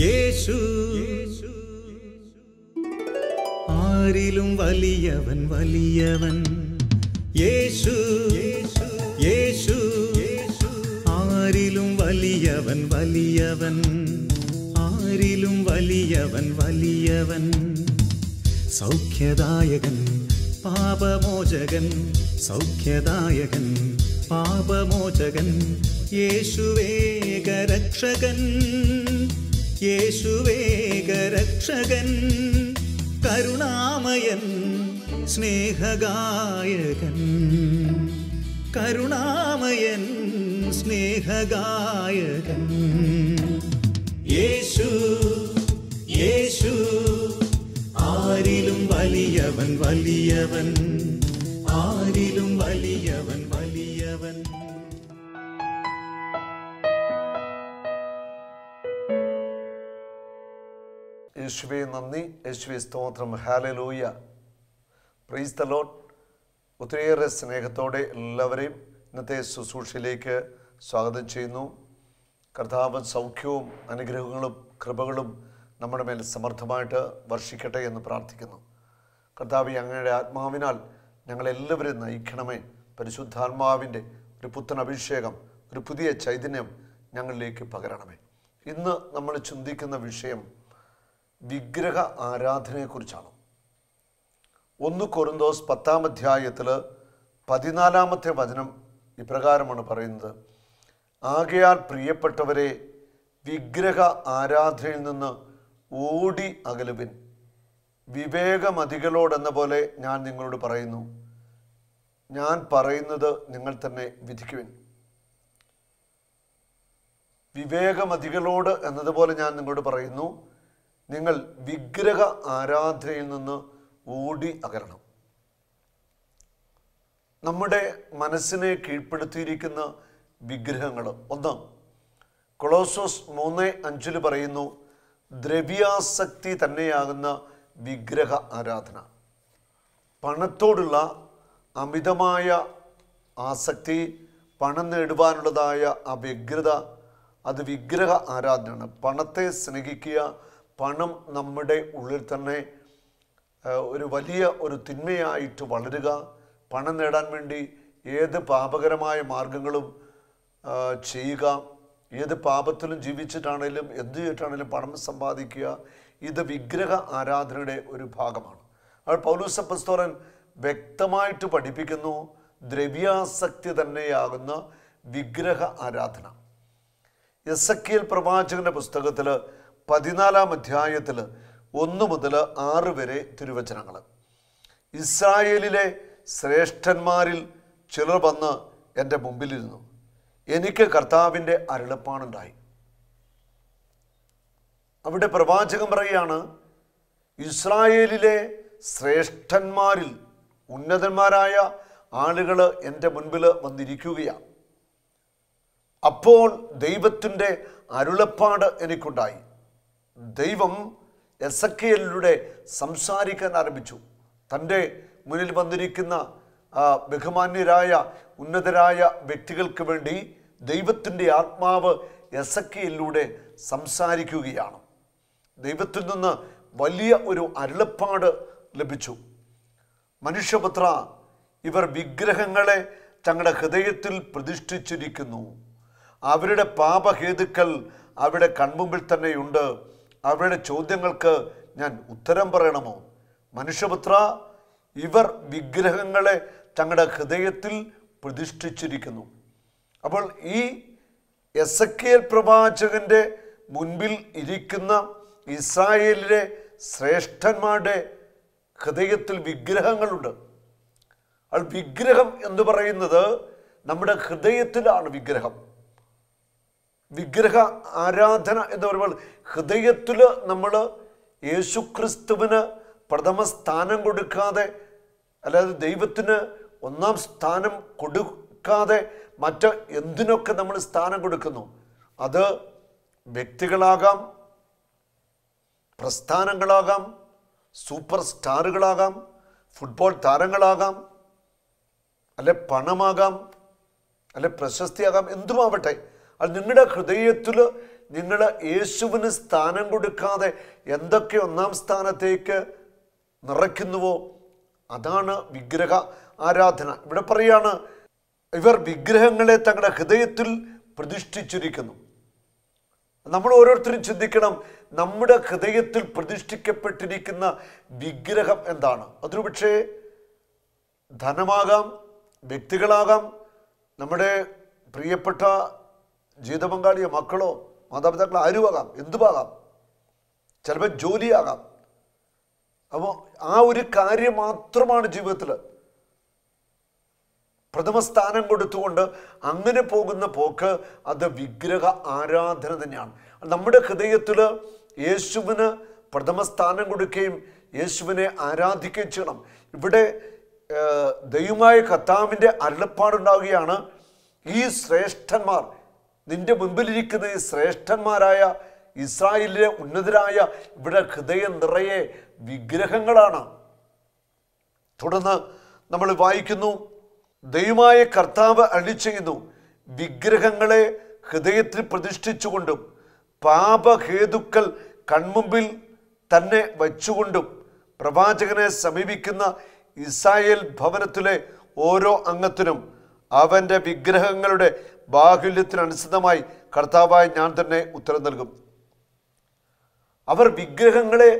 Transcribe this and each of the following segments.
இயேசு ஆறிலும் வலியவன் வலியவன் இயேசு இயேசு ஆறிலும் வலியவன் வலியவன் ஆரிலும் வலியவன் வலியவன் சௌக்கியதாயகன் பாபமோஜகன் சௌக்கியதாயகன் பாபமோஜகன் യേശുവേകരക്ഷകൻ യേശുവേകരക്ഷകൻ കരുണാമയൻ സ്നേഹഗായകൻ കരുണാമയൻ സ്നേഹഗായകൻ യേശു യേശു ആരിലും വലിയവൻ വലിയവൻ ആരിലും വലിയവൻ വലിയവൻ യേശുവെ നന്ദി യേശുവെ സ്തോത്രം ഹാലലൂയ പ്രീസ് ദ ലോട്ട് ഒത്തിരിയേറെ സ്നേഹത്തോടെ എല്ലാവരെയും ഇന്നത്തെ ശുശ്രൂഷയിലേക്ക് സ്വാഗതം ചെയ്യുന്നു കർത്താവ് സൗഖ്യവും അനുഗ്രഹങ്ങളും കൃപകളും നമ്മുടെ മേൽ സമർത്ഥമായിട്ട് വർഷിക്കട്ടെ എന്ന് പ്രാർത്ഥിക്കുന്നു കർത്താവ് അങ്ങയുടെ ആത്മാവിനാൽ ഞങ്ങളെല്ലാവരും നയിക്കണമേ പരിശുദ്ധാത്മാവിൻ്റെ ഒരു പുത്തൻ അഭിഷേകം ഒരു പുതിയ ചൈതന്യം ഞങ്ങളിലേക്ക് പകരണമേ ഇന്ന് നമ്മൾ ചിന്തിക്കുന്ന വിഷയം വിഗ്രഹ ആരാധനയെക്കുറിച്ചാണ് ഒന്ന് കൊറിന്തോസ് പത്താം അധ്യായത്തിൽ പതിനാലാമത്തെ വചനം ഇപ്രകാരമാണ് പറയുന്നത് ആകയാൽ പ്രിയപ്പെട്ടവരെ വിഗ്രഹ ആരാധനയിൽ നിന്ന് ഓടി അകലുവിൻ വിവേകമതികളോടെന്ന പോലെ ഞാൻ നിങ്ങളോട് പറയുന്നു ഞാൻ പറയുന്നത് നിങ്ങൾ തന്നെ വിധിക്കുവിൻ വിവേകമതികളോട് എന്നതുപോലെ ഞാൻ നിങ്ങളോട് പറയുന്നു നിങ്ങൾ വിഗ്രഹ ആരാധനയിൽ നിന്ന് ഓടി അകരണം നമ്മുടെ മനസ്സിനെ കീഴ്പ്പെടുത്തിയിരിക്കുന്ന വിഗ്രഹങ്ങൾ ഒന്ന് കൊളോസോസ് മൂന്ന് അഞ്ചില് പറയുന്നു ദ്രവ്യാസക്തി തന്നെയാകുന്ന വിഗ്രഹ ആരാധന പണത്തോടുള്ള അമിതമായ ആസക്തി പണം നേടുവാനുള്ളതായ അവ്യഗ്രത അത് വിഗ്രഹ ആരാധനയാണ് പണത്തെ സ്നേഹിക്കുക പണം നമ്മുടെ ഉള്ളിൽ തന്നെ ഒരു വലിയ ഒരു തിന്മയായിട്ട് വളരുക പണം നേടാൻ വേണ്ടി ഏത് പാപകരമായ മാർഗങ്ങളും ചെയ്യുക ഏത് പാപത്തിലും ജീവിച്ചിട്ടാണേലും എന്ത് ചെയ്തിട്ടാണേലും പണം സമ്പാദിക്കുക ഇത് വിഗ്രഹ ആരാധനയുടെ ഒരു ഭാഗമാണ് അപ്പോൾ പൗലൂസ പസ്തോറൻ വ്യക്തമായിട്ട് പഠിപ്പിക്കുന്നു ദ്രവ്യാസക്തി തന്നെയാകുന്ന വിഗ്രഹ ആരാധന എസ് എക്കിയൽ പ്രവാചകന്റെ പുസ്തകത്തിൽ പതിനാലാം അധ്യായത്തിൽ ഒന്ന് മുതൽ ആറ് വരെ തിരുവചനങ്ങൾ ഇസ്രായേലിലെ ശ്രേഷ്ഠന്മാരിൽ ചിലർ വന്ന് എൻ്റെ മുമ്പിലിരുന്നു എനിക്ക് കർത്താവിൻ്റെ അരുളപ്പാണുണ്ടായി അവിടെ പ്രവാചകൻ പറയുകയാണ് ഇസ്രായേലിലെ ശ്രേഷ്ഠന്മാരിൽ ഉന്നതന്മാരായ ആളുകൾ എൻ്റെ മുൻപിൽ വന്നിരിക്കുകയാണ് അപ്പോൾ ദൈവത്തിൻ്റെ അരുളപ്പാട് എനിക്കുണ്ടായി ദൈവം എസ് കെയിലൂടെ സംസാരിക്കാൻ ആരംഭിച്ചു തൻ്റെ മുന്നിൽ വന്നിരിക്കുന്ന ബഹുമാന്യരായ ഉന്നതരായ വ്യക്തികൾക്ക് വേണ്ടി ദൈവത്തിൻ്റെ ആത്മാവ് എസക്കയിലൂടെ സംസാരിക്കുകയാണ് ദൈവത്തിൽ നിന്ന് വലിയ ഒരു അരുളപ്പാട് ലഭിച്ചു മനുഷ്യപുത്ര ഇവർ വിഗ്രഹങ്ങളെ തങ്ങളുടെ ഹൃദയത്തിൽ പ്രതിഷ്ഠിച്ചിരിക്കുന്നു അവരുടെ പാപഹേതുക്കൾ അവരുടെ കൺമുമ്പിൽ തന്നെയുണ്ട് അവരുടെ ചോദ്യങ്ങൾക്ക് ഞാൻ ഉത്തരം പറയണമോ മനുഷ്യപുത്ര ഇവർ വിഗ്രഹങ്ങളെ തങ്ങളുടെ ഹൃദയത്തിൽ പ്രതിഷ്ഠിച്ചിരിക്കുന്നു അപ്പോൾ ഈ എസ് കെ പ്രവാചകൻ്റെ മുൻപിൽ ഇരിക്കുന്ന ഇസ്രായേലിലെ ശ്രേഷ്ഠന്മാരുടെ ഹൃദയത്തിൽ വിഗ്രഹങ്ങളുണ്ട് അത് വിഗ്രഹം എന്ന് പറയുന്നത് നമ്മുടെ ഹൃദയത്തിലാണ് വിഗ്രഹം വിഗ്രഹ ആരാധന എന്ന് പറയുമ്പോൾ ഹൃദയത്തിൽ നമ്മൾ യേശുക്രിസ്തുവിന് പ്രഥമ സ്ഥാനം കൊടുക്കാതെ അല്ലാതെ ദൈവത്തിന് ഒന്നാം സ്ഥാനം കൊടുക്കാതെ മറ്റ് എന്തിനൊക്കെ നമ്മൾ സ്ഥാനം കൊടുക്കുന്നു അത് വ്യക്തികളാകാം പ്രസ്ഥാനങ്ങളാകാം സൂപ്പർ സ്റ്റാറുകളാകാം ഫുട്ബോൾ താരങ്ങളാകാം അല്ലെ പണമാകാം അല്ലെ പ്രശസ്തിയാകാം എന്തുമാവട്ടെ അത് നിങ്ങളുടെ ഹൃദയത്തിൽ നിങ്ങൾ യേശുവിന് സ്ഥാനം കൊടുക്കാതെ എന്തൊക്കെ ഒന്നാം സ്ഥാനത്തേക്ക് നിറയ്ക്കുന്നുവോ അതാണ് വിഗ്രഹ ആരാധന ഇവിടെ പറയാണ് ഇവർ വിഗ്രഹങ്ങളെ തങ്ങളുടെ ഹൃദയത്തിൽ പ്രതിഷ്ഠിച്ചിരിക്കുന്നു നമ്മൾ ഓരോരുത്തരും ചിന്തിക്കണം നമ്മുടെ ഹൃദയത്തിൽ പ്രതിഷ്ഠിക്കപ്പെട്ടിരിക്കുന്ന വിഗ്രഹം എന്താണ് അതൊരു പക്ഷേ ധനമാകാം വ്യക്തികളാകാം നമ്മുടെ പ്രിയപ്പെട്ട ജീവിത പങ്കാളിയോ മക്കളോ മാതാപിതാക്കളോ ആരുമാകാം എന്തുമാകാം ചിലപ്പോൾ ജോലിയാകാം അപ്പോൾ ആ ഒരു കാര്യം മാത്രമാണ് ജീവിതത്തിൽ പ്രഥമ സ്ഥാനം കൊടുത്തുകൊണ്ട് അങ്ങനെ പോകുന്ന പോക്ക് അത് വിഗ്രഹ ആരാധന തന്നെയാണ് നമ്മുടെ ഹൃദയത്തിൽ യേശുവിന് പ്രഥമ സ്ഥാനം കൊടുക്കുകയും യേശുവിനെ ആരാധിക്കുകയും ചെയ്യണം ഇവിടെ ദൈവമായ കത്താവിൻ്റെ അരുളപ്പാടുണ്ടാവുകയാണ് ഈ ശ്രേഷ്ഠന്മാർ നിന്റെ മുൻപിലിരിക്കുന്ന ശ്രേഷ്ഠന്മാരായ ഇസ്രായേലിലെ ഉന്നതരായ ഇവിടെ ഹൃദയ നിറയെ വിഗ്രഹങ്ങളാണ് തുടർന്ന് നമ്മൾ വായിക്കുന്നു ദൈവമായ കർത്താവ് അഴി വിഗ്രഹങ്ങളെ ഹൃദയത്തിൽ പ്രതിഷ്ഠിച്ചുകൊണ്ടും പാപഹേതുക്കൾ കൺമുമ്പിൽ തന്നെ വച്ചുകൊണ്ടും പ്രവാചകനെ സമീപിക്കുന്ന ഇസ്രായേൽ ഭവനത്തിലെ ഓരോ അംഗത്തിനും അവൻ്റെ വിഗ്രഹങ്ങളുടെ ബാഹുല്യത്തിനനുസൃതമായി കർത്താവായ ഞാൻ തന്നെ ഉത്തരം നൽകും അവർ വിഗ്രഹങ്ങളെ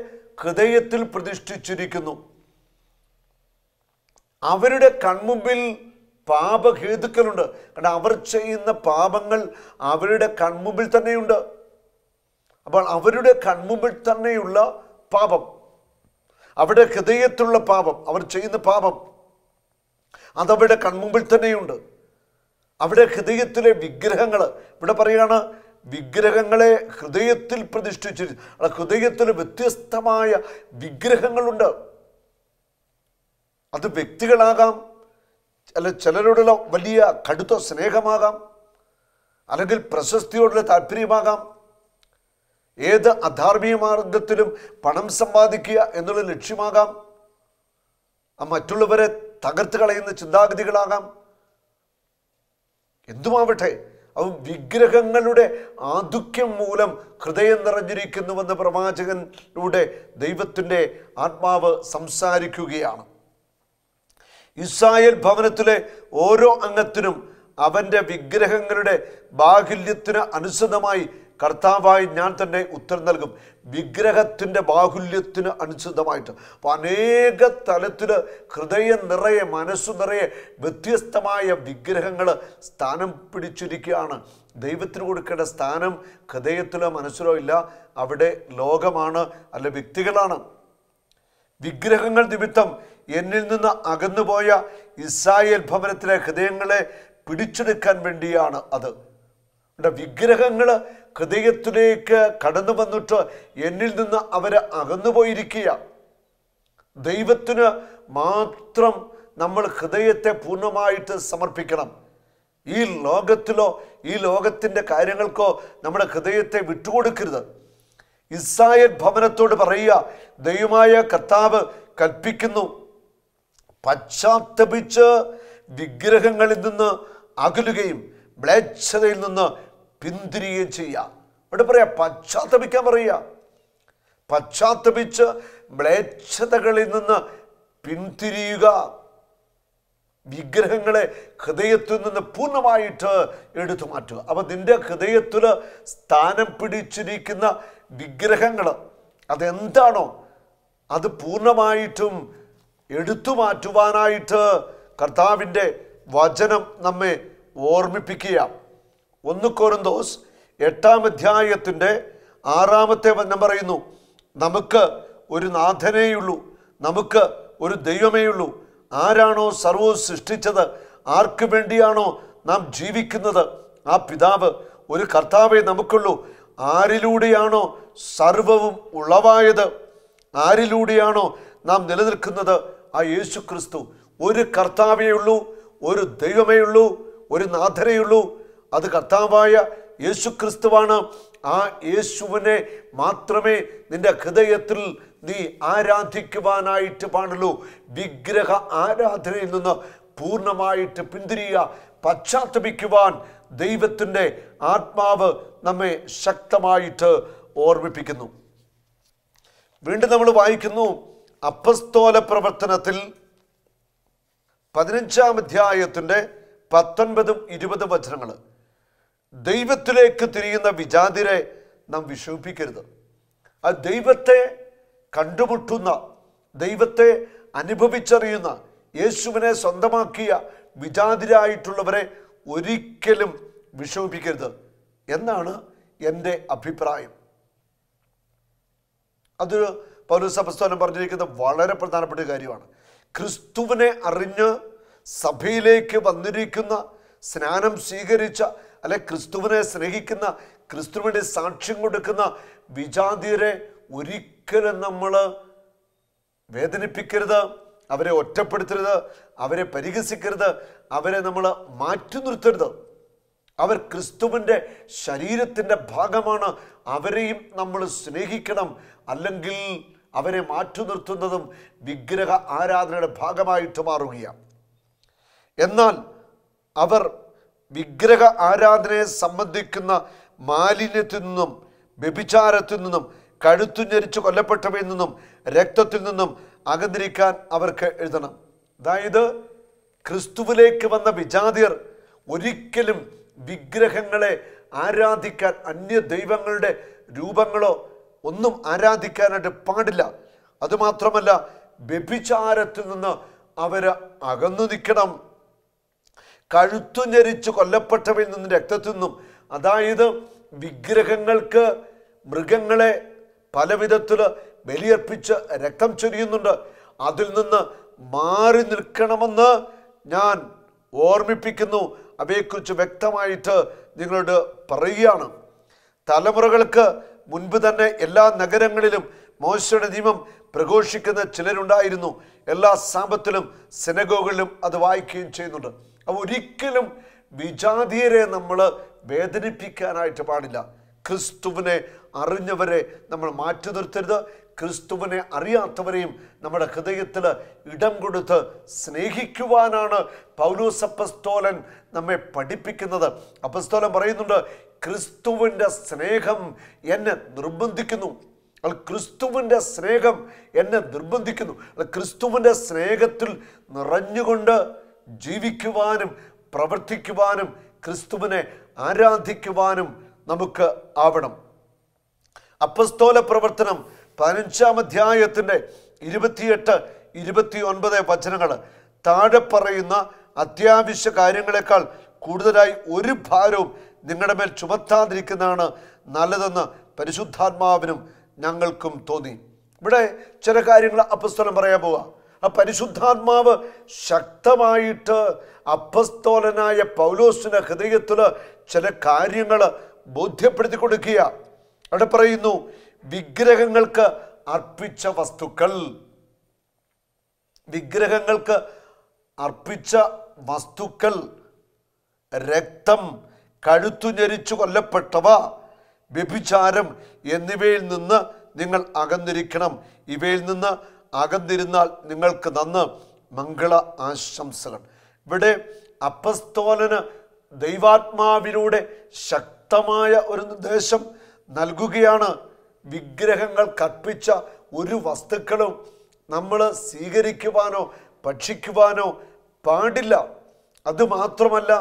ഹൃദയത്തിൽ പ്രതിഷ്ഠിച്ചിരിക്കുന്നു അവരുടെ കൺമുമ്പിൽ പാപഹേതുക്കളുണ്ട് കാരണം അവർ ചെയ്യുന്ന പാപങ്ങൾ അവരുടെ കൺമുമ്പിൽ തന്നെയുണ്ട് അപ്പോൾ അവരുടെ കൺമുമ്പിൽ തന്നെയുള്ള പാപം അവരുടെ ഹൃദയത്തിലുള്ള പാപം അവർ ചെയ്യുന്ന പാപം അതവിടെ കൺമുമ്പിൽ തന്നെയുണ്ട് അവിടെ ഹൃദയത്തിലെ വിഗ്രഹങ്ങൾ ഇവിടെ പറയുകയാണ് വിഗ്രഹങ്ങളെ ഹൃദയത്തിൽ പ്രതിഷ്ഠിച്ചിരിക്കുന്നു ഹൃദയത്തിൽ വ്യത്യസ്തമായ വിഗ്രഹങ്ങളുണ്ട് അത് വ്യക്തികളാകാം അല്ല ചിലരോടുള്ള വലിയ കടുത്ത സ്നേഹമാകാം അല്ലെങ്കിൽ പ്രശസ്തിയോടുള്ള താല്പര്യമാകാം ഏത് അധാർമിക മാർഗത്തിലും പണം സമ്പാദിക്കുക എന്നുള്ള ലക്ഷ്യമാകാം മറ്റുള്ളവരെ തകർത്ത് കളയുന്ന ചിന്താഗതികളാകാം എന്തുമാവട്ടെ അവ വിഗ്രഹങ്ങളുടെ ആധുക്യം മൂലം ഹൃദയം നിറഞ്ഞിരിക്കുന്നുവെന്ന് പ്രവാചകനിലൂടെ ദൈവത്തിൻ്റെ ആത്മാവ് സംസാരിക്കുകയാണ് ഇസ്രായേൽ ഭവനത്തിലെ ഓരോ അംഗത്തിനും അവൻ്റെ വിഗ്രഹങ്ങളുടെ ബാഹുല്യത്തിന് അനുസൃതമായി കർത്താവായി ഞാൻ തന്നെ ഉത്തരം നൽകും വിഗ്രഹത്തിൻ്റെ ബാഹുല്യത്തിന് അനുസൃതമായിട്ട് അപ്പോൾ അനേക തലത്തിൽ ഹൃദയം നിറയെ മനസ്സു നിറയെ വ്യത്യസ്തമായ വിഗ്രഹങ്ങൾ സ്ഥാനം പിടിച്ചിരിക്കുകയാണ് ദൈവത്തിന് കൊടുക്കേണ്ട സ്ഥാനം ഹൃദയത്തിലോ മനസ്സിലോ ഇല്ല അവിടെ ലോകമാണ് അല്ല വ്യക്തികളാണ് വിഗ്രഹങ്ങൾ നിമിത്തം എന്നിൽ നിന്ന് അകന്നുപോയ ഇസ്രായേൽ ഭവനത്തിലെ ഹൃദയങ്ങളെ പിടിച്ചെടുക്കാൻ വേണ്ടിയാണ് അത് വിഗ്രഹങ്ങൾ ഹൃദയത്തിലേക്ക് കടന്നു വന്നിട്ട് എന്നിൽ നിന്ന് അവർ അകന്നുപോയിരിക്കുക ദൈവത്തിന് മാത്രം നമ്മൾ ഹൃദയത്തെ പൂർണ്ണമായിട്ട് സമർപ്പിക്കണം ഈ ലോകത്തിലോ ഈ ലോകത്തിൻ്റെ കാര്യങ്ങൾക്കോ നമ്മുടെ ഹൃദയത്തെ വിട്ടുകൊടുക്കരുത് ഇസ്രായേൽ ഭവനത്തോട് പറയുക ദൈവമായ കർത്താവ് കൽപ്പിക്കുന്നു പശ്ചാത്തപിച്ച് വിഗ്രഹങ്ങളിൽ നിന്ന് അകലുകയും മ്ലേച്ഛതയിൽ നിന്ന് പിന്തിരിയുകയും ചെയ്യാം അവിടെ പറയാ പശ്ചാത്തപിക്കാൻ പറയുക പശ്ചാത്തപിച്ച് മ്ലേച്ഛതകളിൽ നിന്ന് പിന്തിരിയുക വിഗ്രഹങ്ങളെ ഹൃദയത്തിൽ നിന്ന് പൂർണ്ണമായിട്ട് എടുത്തു മാറ്റുക അപ്പം നിന്റെ ഹൃദയത്തിൽ സ്ഥാനം പിടിച്ചിരിക്കുന്ന വിഗ്രഹങ്ങൾ അതെന്താണോ അത് പൂർണ്ണമായിട്ടും എടുത്തു മാറ്റുവാനായിട്ട് കർത്താവിൻ്റെ വചനം നമ്മെ ഓർമ്മിപ്പിക്കുകയാണ് ഒന്ന് കോരന്തോസ് എട്ടാം അധ്യായത്തിൻ്റെ ആറാമത്തെ വന്നം പറയുന്നു നമുക്ക് ഒരു നാഥനേയുള്ളൂ നമുക്ക് ഒരു ദൈവമേയുള്ളൂ ആരാണോ സർവവും സൃഷ്ടിച്ചത് ആർക്ക് വേണ്ടിയാണോ നാം ജീവിക്കുന്നത് ആ പിതാവ് ഒരു കർത്താവെ നമുക്കുള്ളൂ ആരിലൂടെയാണോ സർവവും ഉളവായത് ആരിലൂടെയാണോ നാം നിലനിൽക്കുന്നത് ആ യേശു ക്രിസ്തു ഒരു കർത്താവേ ഉള്ളൂ ഒരു ദൈവമേ ഉള്ളൂ ഒരു നാഥനേ ഉള്ളൂ അത് കർത്താവായ യേശു ക്രിസ്തുവാണ് ആ യേശുവിനെ മാത്രമേ നിന്റെ ഹൃദയത്തിൽ നീ ആരാധിക്കുവാനായിട്ട് പാടുള്ളൂ വിഗ്രഹ ആരാധനയിൽ നിന്ന് പൂർണ്ണമായിട്ട് പിന്തിരിയ പശ്ചാത്തപിക്കുവാൻ ദൈവത്തിൻ്റെ ആത്മാവ് നമ്മെ ശക്തമായിട്ട് ഓർമ്മിപ്പിക്കുന്നു വീണ്ടും നമ്മൾ വായിക്കുന്നു അപ്പസ്തോല പ്രവർത്തനത്തിൽ പതിനഞ്ചാം അധ്യായത്തിൻ്റെ പത്തൊൻപതും ഇരുപതും വചനങ്ങൾ ദൈവത്തിലേക്ക് തിരിയുന്ന വിജാതിരെ നാം വിഷമിപ്പിക്കരുത് ആ ദൈവത്തെ കണ്ടുമുട്ടുന്ന ദൈവത്തെ അനുഭവിച്ചറിയുന്ന യേശുവിനെ സ്വന്തമാക്കിയ വിജാതിരായിട്ടുള്ളവരെ ഒരിക്കലും വിഷമിപ്പിക്കരുത് എന്നാണ് എൻ്റെ അഭിപ്രായം അത് പൗരസഭസ്ഥാനം പറഞ്ഞിരിക്കുന്ന വളരെ പ്രധാനപ്പെട്ട കാര്യമാണ് ക്രിസ്തുവിനെ അറിഞ്ഞ് സഭയിലേക്ക് വന്നിരിക്കുന്ന സ്നാനം സ്വീകരിച്ച അല്ലെ ക്രിസ്തുവിനെ സ്നേഹിക്കുന്ന ക്രിസ്തുവിന്റെ സാക്ഷ്യം കൊടുക്കുന്ന വിജാതിയരെ ഒരിക്കലും നമ്മൾ വേദനിപ്പിക്കരുത് അവരെ ഒറ്റപ്പെടുത്തരുത് അവരെ പരിഹസിക്കരുത് അവരെ നമ്മൾ മാറ്റി നിർത്തരുത് അവർ ക്രിസ്തുവിൻ്റെ ശരീരത്തിൻ്റെ ഭാഗമാണ് അവരെയും നമ്മൾ സ്നേഹിക്കണം അല്ലെങ്കിൽ അവരെ മാറ്റി നിർത്തുന്നതും വിഗ്രഹ ആരാധനയുടെ ഭാഗമായിട്ട് മാറുകയാണ് എന്നാൽ അവർ വിഗ്രഹ ആരാധനയെ സംബന്ധിക്കുന്ന മാലിന്യത്തിൽ നിന്നും വ്യഭിചാരത്തിൽ നിന്നും കഴുത്തു ഞെരിച്ച് കൊല്ലപ്പെട്ടവയിൽ നിന്നും രക്തത്തിൽ നിന്നും അകന്നിരിക്കാൻ അവർക്ക് എഴുതണം അതായത് ക്രിസ്തുവിലേക്ക് വന്ന വിജാതിയർ ഒരിക്കലും വിഗ്രഹങ്ങളെ ആരാധിക്കാൻ അന്യ ദൈവങ്ങളുടെ രൂപങ്ങളോ ഒന്നും ആരാധിക്കാനായിട്ട് പാടില്ല അതുമാത്രമല്ല വ്യഭിചാരത്തിൽ നിന്ന് അവർ അകന്നു നിൽക്കണം കഴുത്തുഞ്ഞരിച്ച് കൊല്ലപ്പെട്ടവയിൽ നിന്നും രക്തത്തിൽ നിന്നും അതായത് വിഗ്രഹങ്ങൾക്ക് മൃഗങ്ങളെ പല വിധത്തിൽ ബലിയർപ്പിച്ച് രക്തം ചൊരിയുന്നുണ്ട് അതിൽ നിന്ന് മാറി നിൽക്കണമെന്ന് ഞാൻ ഓർമ്മിപ്പിക്കുന്നു അവയെക്കുറിച്ച് വ്യക്തമായിട്ട് നിങ്ങളോട് പറയുകയാണ് തലമുറകൾക്ക് മുൻപ് തന്നെ എല്ലാ നഗരങ്ങളിലും മോശയുടെ നിയമം പ്രഘോഷിക്കുന്ന ചിലരുണ്ടായിരുന്നു എല്ലാ സാമ്പത്തിലും സെനഗോകളിലും അത് വായിക്കുകയും ചെയ്യുന്നുണ്ട് ഒരിക്കലും വിജാതീയരെ നമ്മൾ വേദനിപ്പിക്കാനായിട്ട് പാടില്ല ക്രിസ്തുവിനെ അറിഞ്ഞവരെ നമ്മൾ മാറ്റി നിർത്തരുത് ക്രിസ്തുവിനെ അറിയാത്തവരെയും നമ്മുടെ ഹൃദയത്തിൽ ഇടം കൊടുത്ത് സ്നേഹിക്കുവാനാണ് പൗലൂസ് അപ്പസ്തോലൻ നമ്മെ പഠിപ്പിക്കുന്നത് അപ്പസ്തോലൻ പറയുന്നുണ്ട് ക്രിസ്തുവിൻ്റെ സ്നേഹം എന്നെ നിർബന്ധിക്കുന്നു അയാൾ ക്രിസ്തുവിൻ്റെ സ്നേഹം എന്നെ നിർബന്ധിക്കുന്നു ക്രിസ്തുവിൻ്റെ സ്നേഹത്തിൽ നിറഞ്ഞുകൊണ്ട് ജീവിക്കുവാനും പ്രവർത്തിക്കുവാനും ക്രിസ്തുവിനെ ആരാധിക്കുവാനും നമുക്ക് ആവണം അപ്പസ്തോല പ്രവർത്തനം പതിനഞ്ചാം അധ്യായത്തിൻ്റെ ഇരുപത്തിയെട്ട് ഒൻപത് വചനങ്ങൾ താഴെ പറയുന്ന അത്യാവശ്യ കാര്യങ്ങളെക്കാൾ കൂടുതലായി ഒരു ഭാരവും നിങ്ങളുടെ മേൽ ചുമത്താതിരിക്കുന്നതാണ് നല്ലതെന്ന് പരിശുദ്ധാത്മാവിനും ഞങ്ങൾക്കും തോന്നി ഇവിടെ ചില കാര്യങ്ങൾ അപ്പസ്തോലം പറയാൻ പോവാം ആ പരിശുദ്ധാത്മാവ് ശക്തമായിട്ട് അപ്പസ്തോലനായ പൗലോസിന് ഹൃദയത്തിൽ ചില കാര്യങ്ങൾ ബോധ്യപ്പെടുത്തി കൊടുക്കുക അവിടെ പറയുന്നു വിഗ്രഹങ്ങൾക്ക് അർപ്പിച്ച വസ്തുക്കൾ വിഗ്രഹങ്ങൾക്ക് അർപ്പിച്ച വസ്തുക്കൾ രക്തം കഴുത്തു ഞെരിച്ചു കൊല്ലപ്പെട്ടവ വ്യഭിചാരം എന്നിവയിൽ നിന്ന് നിങ്ങൾ അകന്നിരിക്കണം ഇവയിൽ നിന്ന് അകന്നിരുന്നാൽ നിങ്ങൾക്ക് നന്ന് മംഗള ആശംസകൾ ഇവിടെ അപ്പസ്തോലന് ദൈവാത്മാവിലൂടെ ശക്തമായ ഒരു നിർദ്ദേശം നൽകുകയാണ് വിഗ്രഹങ്ങൾ കർപ്പിച്ച ഒരു വസ്തുക്കളും നമ്മൾ സ്വീകരിക്കുവാനോ ഭക്ഷിക്കുവാനോ പാടില്ല അതുമാത്രമല്ല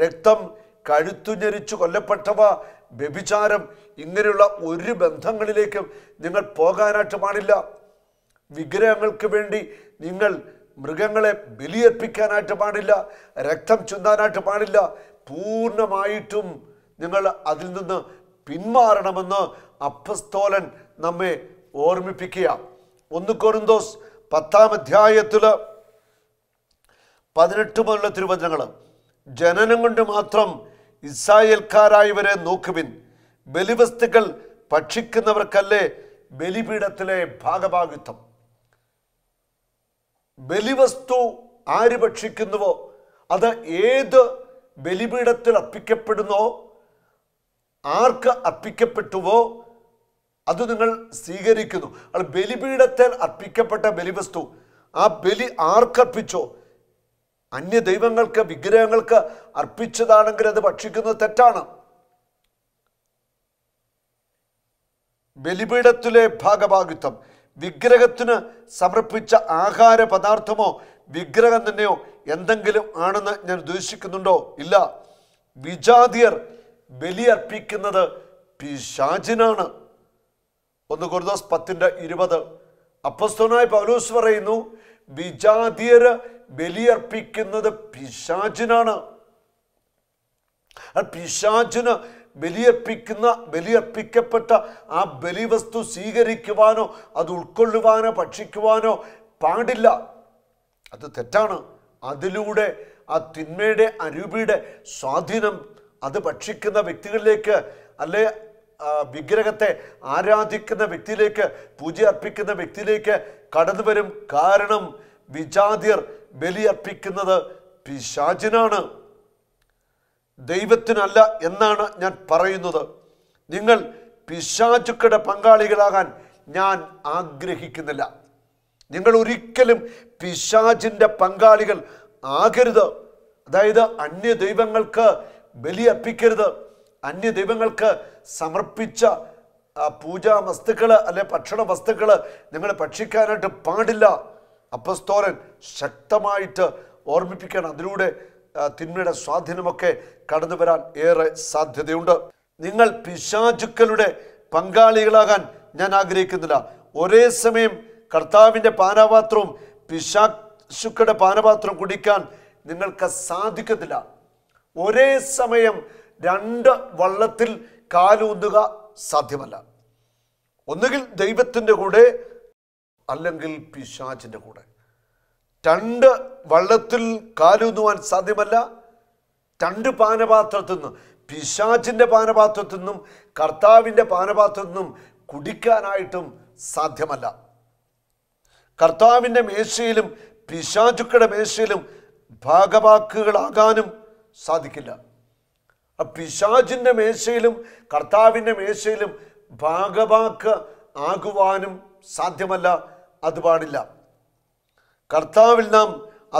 രക്തം കഴുത്തുഞ്ഞരിച്ചു കൊല്ലപ്പെട്ടവ വ്യഭിചാരം ഇങ്ങനെയുള്ള ഒരു ബന്ധങ്ങളിലേക്കും നിങ്ങൾ പോകാനായിട്ട് പാടില്ല വിഗ്രഹങ്ങൾക്ക് വേണ്ടി നിങ്ങൾ മൃഗങ്ങളെ ബലിയർപ്പിക്കാനായിട്ട് പാടില്ല രക്തം ചുന്താനായിട്ട് പാടില്ല പൂർണ്ണമായിട്ടും നിങ്ങൾ അതിൽ നിന്ന് പിന്മാറണമെന്ന് അപ്പസ്തോലൻ നമ്മെ ഓർമ്മിപ്പിക്കുക ഒന്ന് കൊറിന്തോസ് പത്താം അധ്യായത്തിൽ പതിനെട്ട് മുതലുള്ള തിരുവചനങ്ങൾ ജനനം കൊണ്ട് മാത്രം ഇസ്രായേൽക്കാരായവരെ നോക്കുവിൻ ബലിവസ്തുക്കൾ ഭക്ഷിക്കുന്നവർക്കല്ലേ ബലിപീഠത്തിലെ ഭാഗഭാഗിത്വം ബലിവസ്തു ആര് ഭക്ഷിക്കുന്നുവോ അത് ഏത് ബലിപീഠത്തിൽ അർപ്പിക്കപ്പെടുന്നോ ആർക്ക് അർപ്പിക്കപ്പെട്ടുവോ അത് നിങ്ങൾ സ്വീകരിക്കുന്നു അത് ബലിപീഠത്തിൽ അർപ്പിക്കപ്പെട്ട ബലിവസ്തു ആ ബലി ആർക്കർപ്പിച്ചോ അന്യ ദൈവങ്ങൾക്ക് വിഗ്രഹങ്ങൾക്ക് അർപ്പിച്ചതാണെങ്കിൽ അത് ഭക്ഷിക്കുന്നത് തെറ്റാണ് ബലിപീഠത്തിലെ ഭാഗഭാഗിത്വം വിഗ്രഹത്തിന് സമർപ്പിച്ച ആഹാര പദാർത്ഥമോ വിഗ്രഹം തന്നെയോ എന്തെങ്കിലും ആണെന്ന് ഞാൻ ഉദ്ദേശിക്കുന്നുണ്ടോ ഇല്ല വിജാതിയർ ബലിയർപ്പിക്കുന്നത് പിശാചിനാണ് ഒന്ന് ഗുരുദാസ് പത്തിൻ്റെ ഇരുപത് അപ്പസ്തുനായ പൗലൂസ് പറയുന്നു വിജാതിയര് ബലിയർപ്പിക്കുന്നത് പിശാചിനാണ് പിശാചിന് ബലിയർപ്പിക്കുന്ന ബലിയർപ്പിക്കപ്പെട്ട ആ ബലിവസ്തു സ്വീകരിക്കുവാനോ അത് ഉൾക്കൊള്ളുവാനോ ഭക്ഷിക്കുവാനോ പാടില്ല അത് തെറ്റാണ് അതിലൂടെ ആ തിന്മയുടെ അരൂപിയുടെ സ്വാധീനം അത് ഭക്ഷിക്കുന്ന വ്യക്തികളിലേക്ക് അല്ലെ വിഗ്രഹത്തെ ആരാധിക്കുന്ന വ്യക്തിയിലേക്ക് പൂജ അർപ്പിക്കുന്ന വ്യക്തിയിലേക്ക് കടന്നു വരും കാരണം വിജാതിയർ ബലിയർപ്പിക്കുന്നത് പിശാചിനാണ് ദൈവത്തിനല്ല എന്നാണ് ഞാൻ പറയുന്നത് നിങ്ങൾ പിശാചുക്കളുടെ പങ്കാളികളാകാൻ ഞാൻ ആഗ്രഹിക്കുന്നില്ല നിങ്ങൾ ഒരിക്കലും പിശാചിൻ്റെ പങ്കാളികൾ ആകരുത് അതായത് അന്യ ദൈവങ്ങൾക്ക് ബലിയർപ്പിക്കരുത് അന്യ ദൈവങ്ങൾക്ക് സമർപ്പിച്ച പൂജാ വസ്തുക്കൾ അല്ലെ ഭക്ഷണ വസ്തുക്കൾ നിങ്ങൾ ഭക്ഷിക്കാനായിട്ട് പാടില്ല അപ്പസ്തോരൻ ശക്തമായിട്ട് ഓർമ്മിപ്പിക്കണം അതിലൂടെ തിന്മയുടെ സ്വാധീനമൊക്കെ കടന്നു വരാൻ ഏറെ സാധ്യതയുണ്ട് നിങ്ങൾ പിശാചുക്കളുടെ പങ്കാളികളാകാൻ ഞാൻ ആഗ്രഹിക്കുന്നില്ല ഒരേ സമയം കർത്താവിൻ്റെ പാനപാത്രവും പിശാശുക്കളുടെ പാനപാത്രം കുടിക്കാൻ നിങ്ങൾക്ക് സാധിക്കത്തില്ല ഒരേ സമയം രണ്ട് വള്ളത്തിൽ കാലൂന്നുക സാധ്യമല്ല ഒന്നുകിൽ ദൈവത്തിൻ്റെ കൂടെ അല്ലെങ്കിൽ പിശാചിൻ്റെ കൂടെ രണ്ട് വള്ളത്തിൽ കാലൂന്നുവാൻ സാധ്യമല്ല രണ്ട് പാനപാത്രത്തിൽ നിന്നും പിശാചിൻ്റെ പാനപാത്രത്തിൽ നിന്നും കർത്താവിൻ്റെ പാനപാത്രത്തിൽ നിന്നും കുടിക്കാനായിട്ടും സാധ്യമല്ല കർത്താവിൻ്റെ മേശയിലും പിശാചുക്കളുടെ മേശയിലും ഭാഗവാക്കുകളാകാനും സാധിക്കില്ല പിശാചിൻ്റെ മേശയിലും കർത്താവിൻ്റെ മേശയിലും ഭാഗവാക്ക് ആകുവാനും സാധ്യമല്ല അത് പാടില്ല കർത്താവിൽ നാം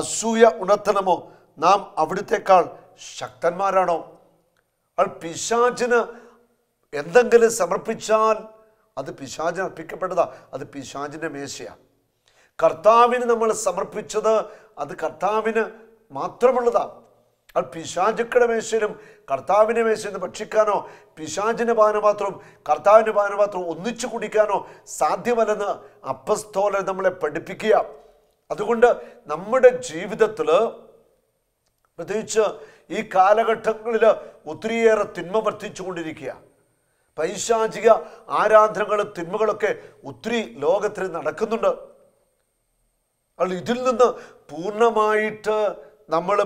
അസൂയ ഉണർത്തണമോ നാം അവിടുത്തെക്കാൾ ശക്തന്മാരാണോ അത് പിശാചിന് എന്തെങ്കിലും സമർപ്പിച്ചാൽ അത് പിശാചിന് അർപ്പിക്കപ്പെട്ടതാ അത് പിശാചിൻ്റെ മേശയാണ് കർത്താവിന് നമ്മൾ സമർപ്പിച്ചത് അത് കർത്താവിന് മാത്രമുള്ളതാ അത് പിശാചുക്കളുടെ മേശയിലും കർത്താവിൻ്റെ മേശയിൽ നിന്ന് ഭക്ഷിക്കാനോ പിശാചിൻ്റെ പാനപാത്രവും കർത്താവിൻ്റെ പാനപാത്രവും ഒന്നിച്ചു കുടിക്കാനോ സാധ്യമല്ലെന്ന് അപ്പസ്തോലെ നമ്മളെ പഠിപ്പിക്കുക അതുകൊണ്ട് നമ്മുടെ ജീവിതത്തിൽ പ്രത്യേകിച്ച് ഈ കാലഘട്ടങ്ങളിൽ ഒത്തിരിയേറെ തിന്മ വർദ്ധിച്ചുകൊണ്ടിരിക്കുക പൈശാചിക ആരാധനകളും തിന്മകളൊക്കെ ഒത്തിരി ലോകത്തിൽ നടക്കുന്നുണ്ട് അത് ഇതിൽ നിന്ന് പൂർണ്ണമായിട്ട് നമ്മൾ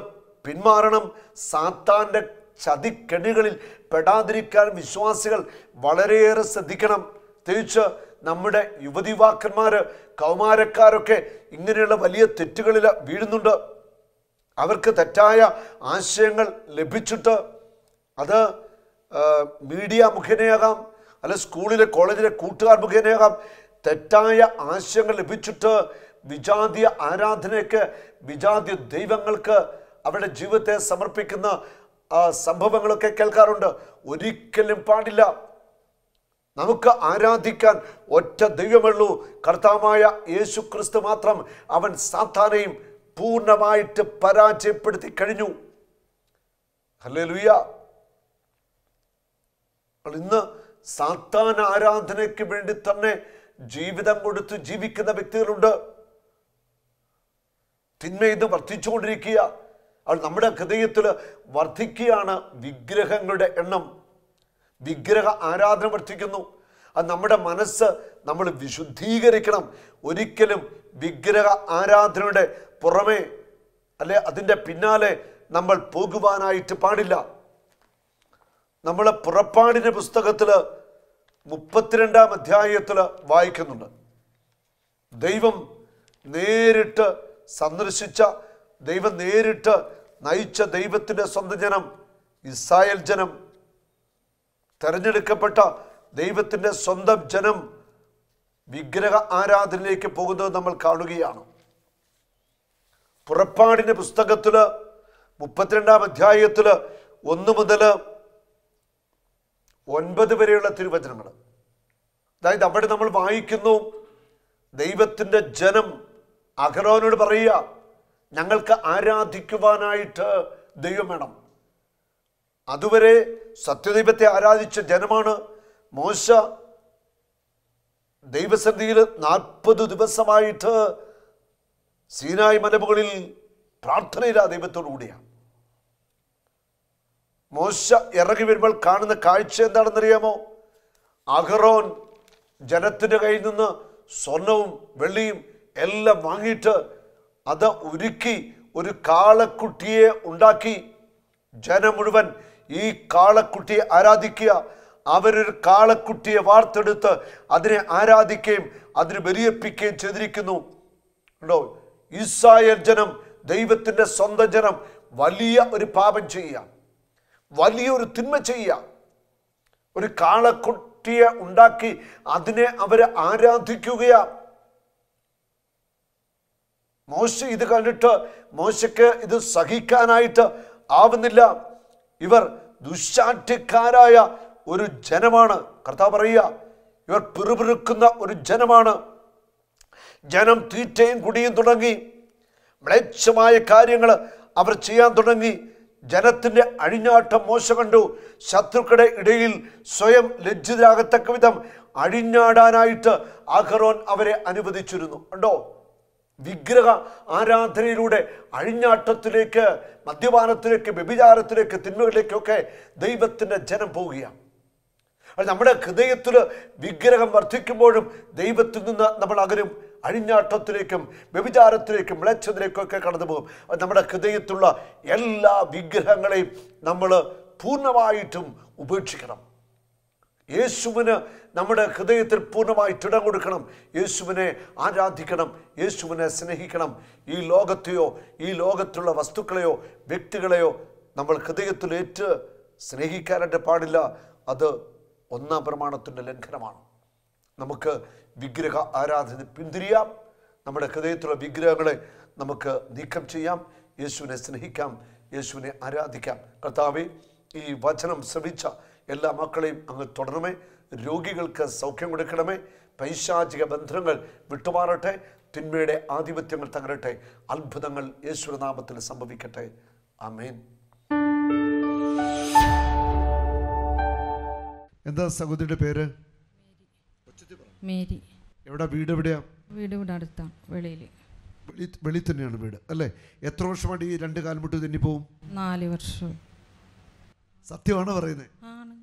പിന്മാറണം സാത്താൻ്റെ ചതിക്കെണികളിൽ പെടാതിരിക്കാൻ വിശ്വാസികൾ വളരെയേറെ ശ്രദ്ധിക്കണം പ്രത്യേകിച്ച് നമ്മുടെ യുവതിവാക്കന്മാർ കൗമാരക്കാരൊക്കെ ഇങ്ങനെയുള്ള വലിയ തെറ്റുകളിൽ വീഴുന്നുണ്ട് അവർക്ക് തെറ്റായ ആശയങ്ങൾ ലഭിച്ചിട്ട് അത് മീഡിയ മുഖേനയാകാം അല്ലെ സ്കൂളിലെ കോളേജിലെ കൂട്ടുകാർ മുഖേനയാകാം തെറ്റായ ആശയങ്ങൾ ലഭിച്ചിട്ട് വിജാതീയ ആരാധനയ്ക്ക് വിജാതീയ ദൈവങ്ങൾക്ക് അവരുടെ ജീവിതത്തെ സമർപ്പിക്കുന്ന സംഭവങ്ങളൊക്കെ കേൾക്കാറുണ്ട് ഒരിക്കലും പാടില്ല നമുക്ക് ആരാധിക്കാൻ ഒറ്റ ദൈവമുള്ളൂ കർത്താവായ യേശു ക്രിസ്തു മാത്രം അവൻ സാത്താനെയും പൂർണ്ണമായിട്ട് പരാജയപ്പെടുത്തി കഴിഞ്ഞു അല്ലേ ലുയ്യ ഇന്ന് സാത്താൻ ആരാധനയ്ക്ക് വേണ്ടി തന്നെ ജീവിതം കൊടുത്ത് ജീവിക്കുന്ന വ്യക്തികളുണ്ട് തിന്മ ഇത് വർദ്ധിച്ചുകൊണ്ടിരിക്കുക അവൾ നമ്മുടെ ഹൃദയത്തിൽ വർദ്ധിക്കുകയാണ് വിഗ്രഹങ്ങളുടെ എണ്ണം വിഗ്രഹ ആരാധന വർദ്ധിക്കുന്നു അത് നമ്മുടെ മനസ്സ് നമ്മൾ വിശുദ്ധീകരിക്കണം ഒരിക്കലും വിഗ്രഹ ആരാധനയുടെ പുറമേ അല്ലെ അതിൻ്റെ പിന്നാലെ നമ്മൾ പോകുവാനായിട്ട് പാടില്ല നമ്മൾ പുറപ്പാടിൻ്റെ പുസ്തകത്തിൽ മുപ്പത്തിരണ്ടാം അധ്യായത്തിൽ വായിക്കുന്നുണ്ട് ദൈവം നേരിട്ട് സന്ദർശിച്ച ദൈവം നേരിട്ട് നയിച്ച ദൈവത്തിൻ്റെ സ്വന്തം ജനം ഇസ്രായേൽ ജനം തെരഞ്ഞെടുക്കപ്പെട്ട ദൈവത്തിൻ്റെ സ്വന്തം ജനം വിഗ്രഹ ആരാധനയിലേക്ക് പോകുന്നത് നമ്മൾ കാണുകയാണ് പുറപ്പാടിൻ്റെ പുസ്തകത്തിൽ മുപ്പത്തിരണ്ടാം അധ്യായത്തിൽ ഒന്ന് മുതൽ ഒൻപത് വരെയുള്ള തിരുവചനങ്ങൾ അതായത് അവിടെ നമ്മൾ വായിക്കുന്നു ദൈവത്തിൻ്റെ ജനം അഹ്റോനോട് പറയുക ഞങ്ങൾക്ക് ആരാധിക്കുവാനായിട്ട് ദൈവം വേണം അതുവരെ സത്യദൈവത്തെ ആരാധിച്ച ജനമാണ് മോശ ദൈവസന്ധിയിൽ നാൽപ്പത് ദിവസമായിട്ട് സീനായ് മലമുകളിൽ പ്രാർത്ഥനയില്ല ദൈവത്തോടുകൂടിയാണ് മോശ ഇറങ്ങി വരുമ്പോൾ കാണുന്ന കാഴ്ച എന്താണെന്നറിയാമോ അഹറോൻ ജനത്തിൻ്റെ കയ്യിൽ നിന്ന് സ്വർണവും വെള്ളിയും എല്ലാം വാങ്ങിയിട്ട് അത് ഒരുക്കി ഒരു കാളക്കുട്ടിയെ ഉണ്ടാക്കി ജനം മുഴുവൻ ഈ കാളക്കുട്ടിയെ ആരാധിക്കുക അവരൊരു കാളക്കുട്ടിയെ വാർത്തെടുത്ത് അതിനെ ആരാധിക്കുകയും അതിനെ ബലിയപ്പിക്കുകയും ചെയ്തിരിക്കുന്നു ഉണ്ടോ ഇസ്രായേൽ ജനം ദൈവത്തിൻ്റെ സ്വന്തം ജനം വലിയ ഒരു പാപം ചെയ്യുക വലിയൊരു തിന്മ ചെയ്യുക ഒരു കാളക്കുട്ടിയെ ഉണ്ടാക്കി അതിനെ അവർ ആരാധിക്കുകയാ മോശ ഇത് കണ്ടിട്ട് മോശയ്ക്ക് ഇത് സഹിക്കാനായിട്ട് ആവുന്നില്ല ഇവർ ദുശാഠ്യക്കാരായ ഒരു ജനമാണ് കർത്താവ് പറയുക ഇവർ പിറുപിറുക്കുന്ന ഒരു ജനമാണ് ജനം തീറ്റയും കുടിയും തുടങ്ങി മ്ലേച്ഛമായ കാര്യങ്ങൾ അവർ ചെയ്യാൻ തുടങ്ങി ജനത്തിൻ്റെ അഴിഞ്ഞാട്ടം മോശം കണ്ടു ശത്രുക്കളുടെ ഇടയിൽ സ്വയം ലജ്ജിതരാകത്തക്ക വിധം അഴിഞ്ഞാടാനായിട്ട് അഹ്റോൻ അവരെ അനുവദിച്ചിരുന്നു ഉണ്ടോ വിഗ്രഹ ആരാധനയിലൂടെ അഴിഞ്ഞാട്ടത്തിലേക്ക് മദ്യപാനത്തിലേക്ക് വ്യഭിചാരത്തിലേക്ക് തിന്മകളിലേക്കൊക്കെ ദൈവത്തിൻ്റെ ജനം പോവുകയാണ് അത് നമ്മുടെ ഹൃദയത്തിൽ വിഗ്രഹം വർദ്ധിക്കുമ്പോഴും ദൈവത്തിൽ നിന്ന് നമ്മൾ അകലും അഴിഞ്ഞാട്ടത്തിലേക്കും വ്യഭിചാരത്തിലേക്കും വിളച്ചതിലേക്കൊക്കെ കടന്നു പോകും നമ്മുടെ ഹൃദയത്തുള്ള എല്ലാ വിഗ്രഹങ്ങളെയും നമ്മൾ പൂർണ്ണമായിട്ടും ഉപേക്ഷിക്കണം യേശുവിന് നമ്മുടെ ഹൃദയത്തിൽ പൂർണ്ണമായി ഇടം കൊടുക്കണം യേശുവിനെ ആരാധിക്കണം യേശുവിനെ സ്നേഹിക്കണം ഈ ലോകത്തെയോ ഈ ലോകത്തുള്ള വസ്തുക്കളെയോ വ്യക്തികളെയോ നമ്മൾ ഹൃദയത്തിൽ ഏറ്റ് സ്നേഹിക്കാനായിട്ട് പാടില്ല അത് ഒന്നാം പ്രമാണത്തിൻ്റെ ലംഘനമാണ് നമുക്ക് വിഗ്രഹ ആരാധന പിന്തിരിയാം നമ്മുടെ ഹൃദയത്തിലുള്ള വിഗ്രഹങ്ങളെ നമുക്ക് നീക്കം ചെയ്യാം യേശുവിനെ സ്നേഹിക്കാം യേശുവിനെ ആരാധിക്കാം കർത്താവ് ഈ വചനം ശ്രമിച്ച എല്ലാ മക്കളെയും അങ്ങ് തുടരണമേ രോഗികൾക്ക് സൗഖ്യം കൊടുക്കണമേ പൈശാചിക ബന്ധനങ്ങൾ വിട്ടുമാറട്ടെ തിന്മയുടെ ആധിപത്യങ്ങൾ തകരട്ടെ അത്ഭുതങ്ങൾ യേശുനാമത്തിൽ സംഭവിക്കട്ടെ അമേൻ എന്താ സഹോദരിയുടെ പേര് മേരി എവിടെ വീട് എവിടെയാ വീട് ഇവിടെ അടുത്താണ് വെളിയിൽ വെളി വെളി തന്നെയാണ് വീട് അല്ലേ എത്ര വർഷമായിട്ട് ഈ രണ്ട് കാൽമുട്ട് തെന്നിപ്പോവും നാല് വർഷം സത്യമാണ് പറയുന്നത്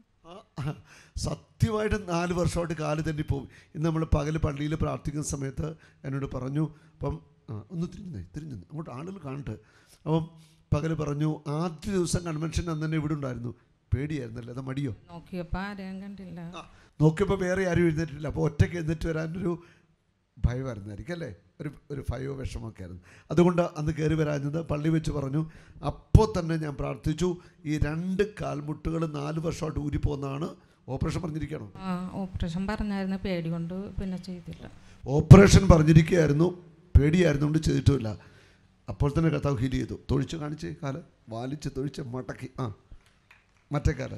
സത്യമായിട്ട് നാല് വർഷമായിട്ട് കാല് തന്നെ പോയി ഇന്ന് നമ്മൾ പകൽ പള്ളിയിൽ പ്രാർത്ഥിക്കുന്ന സമയത്ത് എന്നോട് പറഞ്ഞു അപ്പം ഒന്ന് തിരിഞ്ഞു തിരിഞ്ഞു അങ്ങോട്ട് ആളുകൾ കാണട്ടെ അപ്പം പകൽ പറഞ്ഞു ആദ്യ ദിവസം കൺവെൻഷൻ അന്ന് തന്നെ ഇവിടെ ഉണ്ടായിരുന്നു പേടിയായിരുന്നല്ലേ അത് മടിയോ നോക്കിയപ്പോൾ നോക്കിയപ്പോൾ വേറെ ആരും എഴുന്നേറ്റില്ല അപ്പോൾ ഒറ്റയ്ക്ക് എഴുന്നേറ്റ് വരാനൊരു ഭയമായിരുന്നായിരിക്കും അല്ലേ ഒരു ഒരു ഭയോ വിഷമമൊക്കെ ആയിരുന്നു അതുകൊണ്ട് അന്ന് കയറി വരാഞ്ഞത് പള്ളി വെച്ച് പറഞ്ഞു അപ്പോൾ തന്നെ ഞാൻ പ്രാർത്ഥിച്ചു ഈ രണ്ട് കാൽമുട്ടുകൾ നാല് വർഷമായിട്ട് ഊരിപ്പോകുന്നതാണ് ഓപ്പറേഷൻ പറഞ്ഞിരിക്കണോ ഓപ്പറേഷൻ പറഞ്ഞായിരുന്നു പേടി കൊണ്ട് പിന്നെ ചെയ്തില്ല ഓപ്പറേഷൻ പറഞ്ഞിരിക്കുകയായിരുന്നു പേടിയായിരുന്നു കൊണ്ട് ചെയ്തിട്ടുമില്ല അപ്പോൾ തന്നെ കഥ ഹീൽ ചെയ്തു തൊഴിച്ച് കാണിച്ച് കാല് വാലിച്ച് തൊഴിച്ച് മടക്കി ആ മറ്റേ കാല്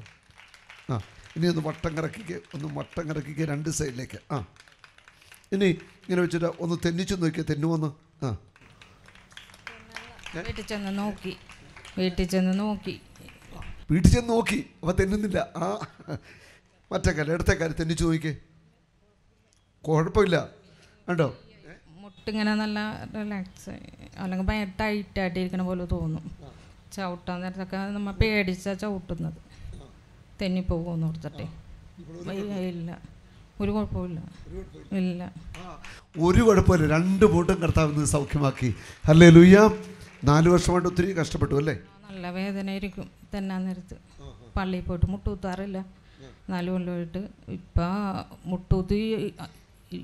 ആ ഇനി ഒന്ന് വട്ടം കറക്കിക്ക് ഒന്ന് വട്ടം കറക്കിക്ക് രണ്ട് സൈഡിലേക്ക് ആ ഇനി ഇങ്ങനെ വെച്ചിട്ട് ഒന്ന് തെന്നിച്ചു നോക്കിയാൽ തെന്നുവന്ന് ആ വീട്ടിൽ ചെന്ന് നോക്കി വീട്ടിൽ ചെന്ന് നോക്കി വീട്ടിൽ ചെന്ന് നോക്കി അപ്പം തെന്നുന്നില്ല ആ മറ്റേ കാര്യം അടുത്ത കാര്യം തെന്നിച്ചു നോക്കിക്കേ കുഴപ്പമില്ല ഉണ്ടോ മുട്ടിങ്ങനെ നല്ല റിലാക്സ് അല്ലെങ്കിൽ ഭയങ്കര ടൈറ്റായിട്ട് ഇരിക്കണ പോലെ തോന്നും ചവിട്ടാൻ നേരത്തൊക്കെ നമ്മൾ പേടിച്ചാൽ ചവിട്ടുന്നത് തെന്നിപ്പോകുമെന്ന് ഓർത്തിട്ടേ ഇല്ല ഒരു കുഴപ്പമില്ല ഇല്ല ഒരു കുഴപ്പമില്ല രണ്ട് ബോട്ടും കർത്താവ് സൗഖ്യമാക്കി അല്ലേ ലൂയ്യ നാല് വർഷമായിട്ട് ഒത്തിരി കഷ്ടപ്പെട്ടു അല്ലേ നല്ല ഇരിക്കും തന്നെ നിരത്ത് പള്ളിയിൽ പോയിട്ട് മുട്ടൂത്താറില്ല നാല് കൊല്ലമായിട്ട് ഇപ്പം മുട്ടൂത്തി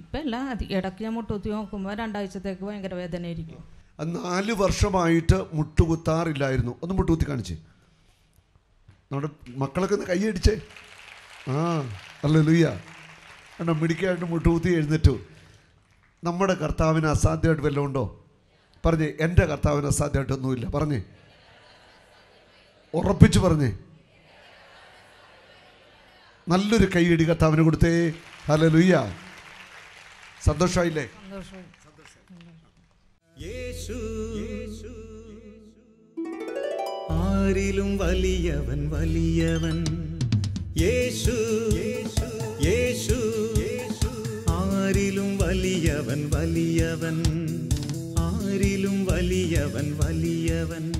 ഇപ്പം അല്ല ഇടയ്ക്ക് ഞാൻ മുട്ടൂത്തി നോക്കുമ്പോൾ രണ്ടാഴ്ചത്തേക്ക് ഭയങ്കര ഇരിക്കും നാല് വർഷമായിട്ട് മുട്ടുകുത്താറില്ലായിരുന്നു ഒന്ന് മുട്ടുകുത്തി കാണിച്ച് നമ്മുടെ മക്കളൊക്കെ ഒന്ന് കൈയടിച്ചേ ആ അല്ലേ ലുയ്യ കാരണം മിടിക്കായിട്ട് മുട്ടുകുത്തി എഴുന്നേറ്റു നമ്മുടെ കർത്താവിന് അസാധ്യമായിട്ട് വല്ലതും ഉണ്ടോ പറഞ്ഞേ എൻ്റെ കർത്താവിന് അസാധ്യമായിട്ടൊന്നുമില്ല പറഞ്ഞേ ഉറപ്പിച്ചു പറഞ്ഞേ നല്ലൊരു കൈയടി കർത്താവിന് കൊടുത്തേ ഹലോ ലുയ്യ സന്തോഷമായില്ലേ ആരിലും വലിയവൻ വലിയവൻ യേശു യേശു യേശു வலியவன் வலியவன் ஆறிலும் வலியவன் வலியவன்